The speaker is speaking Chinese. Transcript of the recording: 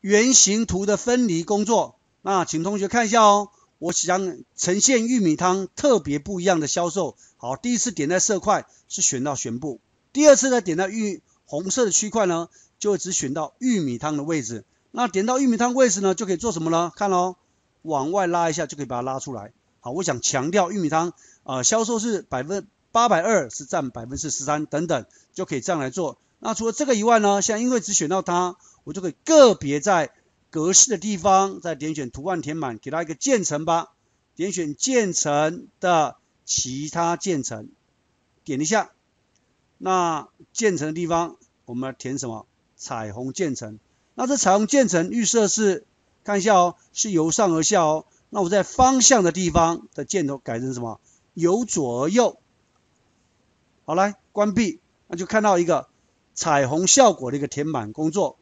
原型图的分离工作，那请同学看一下哦。我想呈现玉米汤特别不一样的销售。好，第一次点在色块是选到全部，第二次呢点到玉红色的区块呢，就只选到玉米汤的位置。那点到玉米汤位置呢，就可以做什么呢？看哦，往外拉一下就可以把它拉出来。好，我想强调玉米汤啊，销售是百分八百二是占百分之十三等等，就可以这样来做。那除了这个以外呢，像因为只选到它。我就会个别在格式的地方再点选图案填满，给它一个渐层吧。点选渐层的其他渐层，点一下。那渐层的地方，我们来填什么？彩虹渐层。那这彩虹渐层预设是看一下哦，是由上而下哦。那我在方向的地方的箭头改成什么？由左而右。好，来关闭，那就看到一个彩虹效果的一个填满工作。